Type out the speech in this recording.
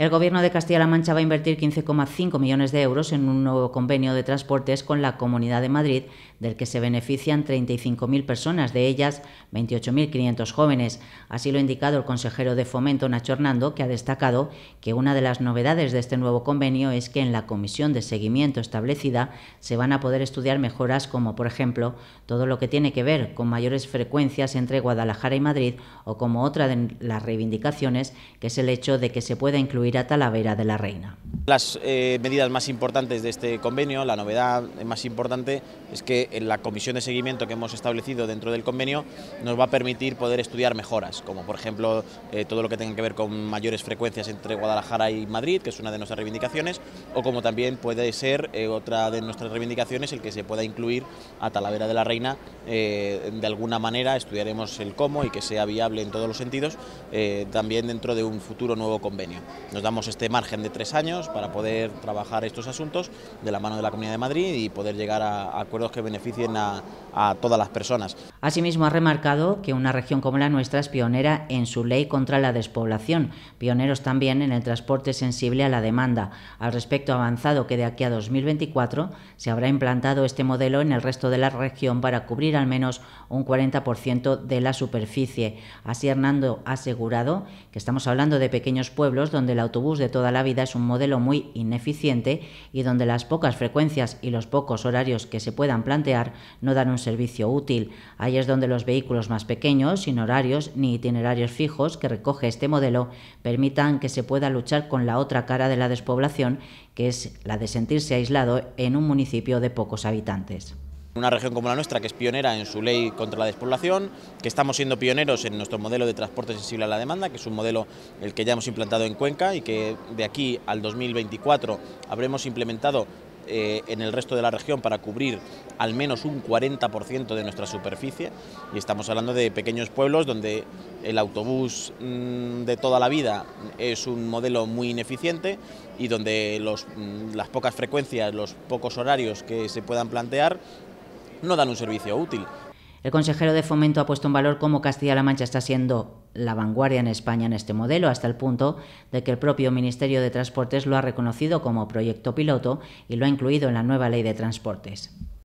El Gobierno de Castilla-La Mancha va a invertir 15,5 millones de euros en un nuevo convenio de transportes con la Comunidad de Madrid, del que se benefician 35.000 personas, de ellas 28.500 jóvenes. Así lo ha indicado el consejero de Fomento, Nacho Hernando, que ha destacado que una de las novedades de este nuevo convenio es que en la comisión de seguimiento establecida se van a poder estudiar mejoras como, por ejemplo, todo lo que tiene que ver con mayores frecuencias entre Guadalajara y Madrid o como otra de las reivindicaciones, que es el hecho de que se pueda incluir a Talavera de la Reina. Las eh, medidas más importantes de este convenio, la novedad más importante es que la comisión de seguimiento que hemos establecido dentro del convenio nos va a permitir poder estudiar mejoras, como por ejemplo eh, todo lo que tenga que ver con mayores frecuencias entre Guadalajara y Madrid, que es una de nuestras reivindicaciones, o como también puede ser eh, otra de nuestras reivindicaciones el que se pueda incluir a Talavera de la Reina de alguna manera, estudiaremos el cómo y que sea viable en todos los sentidos, también dentro de un futuro nuevo convenio. Nos damos este margen de tres años para poder trabajar estos asuntos de la mano de la Comunidad de Madrid y poder llegar a, acuerdos que beneficien a, a todas las personas. Asimismo, ha remarcado que una región como la nuestra es pionera en su ley contra la despoblación, pioneros también en el transporte sensible a la demanda. Al respecto, ha avanzado que de aquí a 2024 se habrá implantado este modelo en el resto de la región para cubrir al menos un 40% de la superficie. Así, Hernando ha asegurado que estamos hablando de pequeños pueblos donde autobús de toda la vida es un modelo muy ineficiente y donde las pocas frecuencias y los pocos horarios que se puedan plantear no dan un servicio útil. Ahí es donde los vehículos más pequeños, sin horarios ni itinerarios fijos que recoge este modelo, permitan que se pueda luchar con la otra cara de la despoblación, que es la de sentirse aislado en un municipio de pocos habitantes. Una región como la nuestra, que es pionera en su ley contra la despoblación, que estamos siendo pioneros en nuestro modelo de transporte sensible a la demanda, que es un modelo el que ya hemos implantado en Cuenca y que de aquí al 2024 habremos implementado eh, en el resto de la región para cubrir al menos un 40% de nuestra superficie y estamos hablando de pequeños pueblos donde el autobús mm, de toda la vida es un modelo muy ineficiente y donde mm, las pocas frecuencias, los pocos horarios que se puedan plantear no dan un servicio útil. El consejero de Fomento ha puesto en valor cómo Castilla-La Mancha está siendo la vanguardia en España en este modelo, hasta el punto de que el propio Ministerio de Transportes lo ha reconocido como proyecto piloto y lo ha incluido en la nueva ley de transportes.